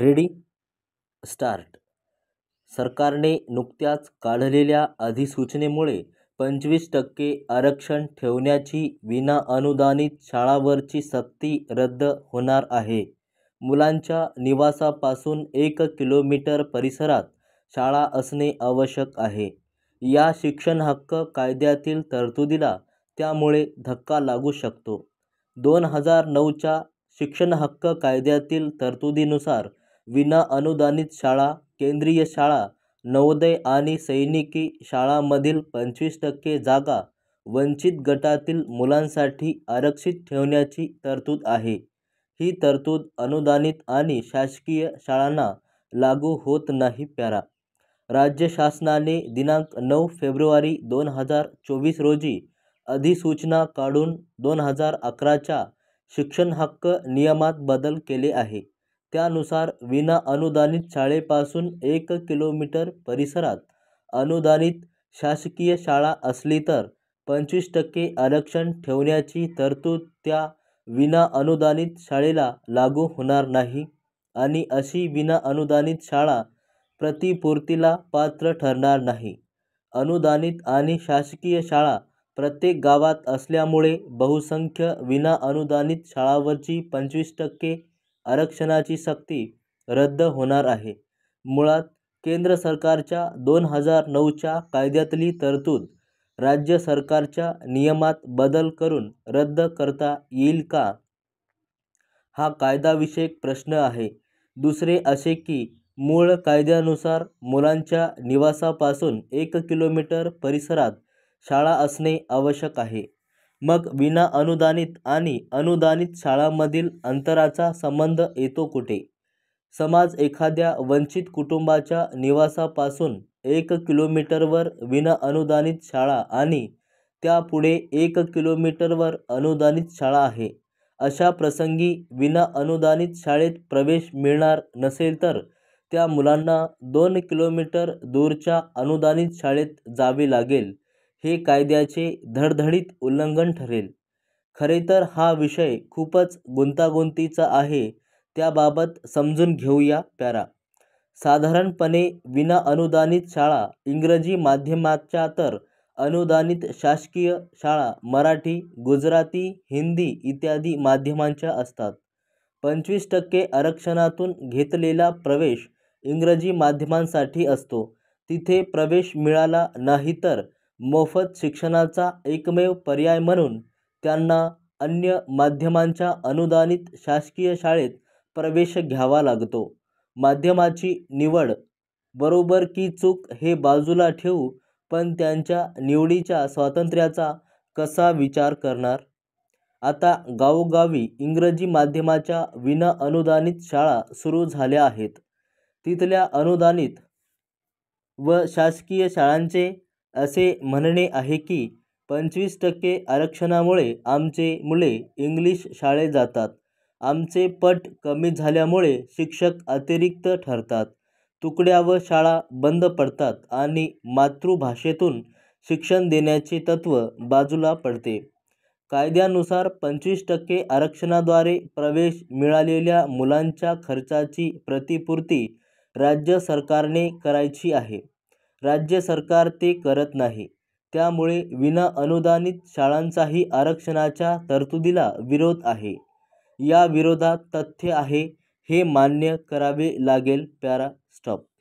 ready start सरकारने नुकत्याच काढलेल्या अधिसूचनेमुळे पंचवीस टक्के आरक्षण ठेवण्याची विनाअनुदानित शाळावरची सक्ती रद्द होणार आहे मुलांच्या निवासापासून एक किलोमीटर परिसरात शाळा असणे आवश्यक आहे या शिक्षण हक्क कायद्यातील तरतुदीला त्यामुळे धक्का लागू शकतो दोन हजार नऊच्या शिक्षण हक्क कायद्यातील तरतुदीनुसार विना अनुदानित शाळा केंद्रीय शाळा नवोदय आणि सैनिकी शाळांमधील पंचवीस टक्के जागा वंचित गटातील मुलांसाठी आरक्षित ठेवण्याची तरतूद आहे ही तरतूद अनुदानित आणि शासकीय शाळांना लागू होत नाही प्यारा राज्य शासनाने दिनांक नऊ फेब्रुवारी दोन हजार चोवीस रोजी अधिसूचना काढून दोन हजार अकराच्या शिक्षण हक्क नियमात बदल केले आहे त्यानुसार विना अनुदानित शाळेपासून एक किलोमीटर परिसरात अनुदानित शासकीय शाळा असली तर पंचवीस टक्के आरक्षण ठेवण्याची तरतूद त्या विना अनुदानित शाळेला लागू होणार नाही आणि अशी विना अनुदानित शाळा प्रतिपूर्तीला पात्र ठरणार नाही अनुदानित आणि शासकीय शाळा प्रत्येक गावात असल्यामुळे बहुसंख्य अनुदानित शाळावरची पंचवीस टक्के आरक्षणाची सक्ती रद्द होणार आहे मुळात केंद्र सरकारच्या दोन हजार नऊच्या कायद्यातली तरतूद राज्य सरकारच्या नियमात बदल करून रद्द करता येईल का हा कायदाविषयक प्रश्न आहे दुसरे असे की मूळ कायद्यानुसार मुलांच्या निवासापासून एक किलोमीटर परिसरात शाळा असणे आवश्यक आहे मग विना अनुदानित आणि अनुदानित शाळांमधील अंतराचा संबंध येतो कुठे समाज एखाद्या वंचित कुटुंबाच्या निवासापासून एक किलोमीटरवर विना अनुदानित शाळा आणि त्यापुढे एक किलोमीटरवर अनुदानित शाळा आहे अशा प्रसंगी विना अनुदानित शाळेत प्रवेश मिळणार नसेल तर त्या मुलांना दोन किलोमीटर दूरच्या अनुदानित शाळेत जावे लागेल हे कायद्याचे धडधडीत उल्लंघन ठरेल खरे तर हा विषय खूपच गुंतागुंतीचा आहे त्याबाबत समजून घेऊया प्यारा साधारणपणे विना अनुदानित शाळा इंग्रजी माध्यमाच्या तर अनुदानित शासकीय शाळा मराठी गुजराती हिंदी इत्यादी माध्यमांच्या असतात पंचवीस टक्के आरक्षणातून घेतलेला प्रवेश इंग्रजी माध्यमांसाठी असतो तिथे प्रवेश मिळाला नाही तर मोफत शिक्षणाचा एकमेव पर्याय म्हणून त्यांना अन्य माध्यमांच्या अनुदानित शासकीय शाळेत प्रवेश घ्यावा लागतो माध्यमाची निवड बरोबर की चूक हे बाजूला ठेवू पण त्यांच्या निवडीच्या स्वातंत्र्याचा कसा विचार करणार आता गावोगावी इंग्रजी माध्यमाच्या विना अनुदानित शाळा सुरू झाल्या आहेत तिथल्या अनुदानित व शासकीय शाळांचे असे म्हणणे आहे की पंचवीस टक्के आरक्षणामुळे आमचे मुले इंग्लिश शाळेत जातात आमचे पट कमी झाल्यामुळे शिक्षक अतिरिक्त ठरतात तुकड्या व शाळा बंद पडतात आणि मातृभाषेतून शिक्षण देण्याचे तत्त्व बाजूला पडते कायद्यानुसार पंचवीस टक्के आरक्षणाद्वारे प्रवेश मिळालेल्या मुलांच्या खर्चाची प्रतिपूर्ती राज्य सरकारने करायची आहे राज्य सरकार ते करत नाही त्यामुळे विना अनुदानित शाळांचाही आरक्षणाच्या तरतुदीला विरोध आहे या विरोधात तथ्य आहे हे मान्य करावे लागेल पॅरा स्टॉप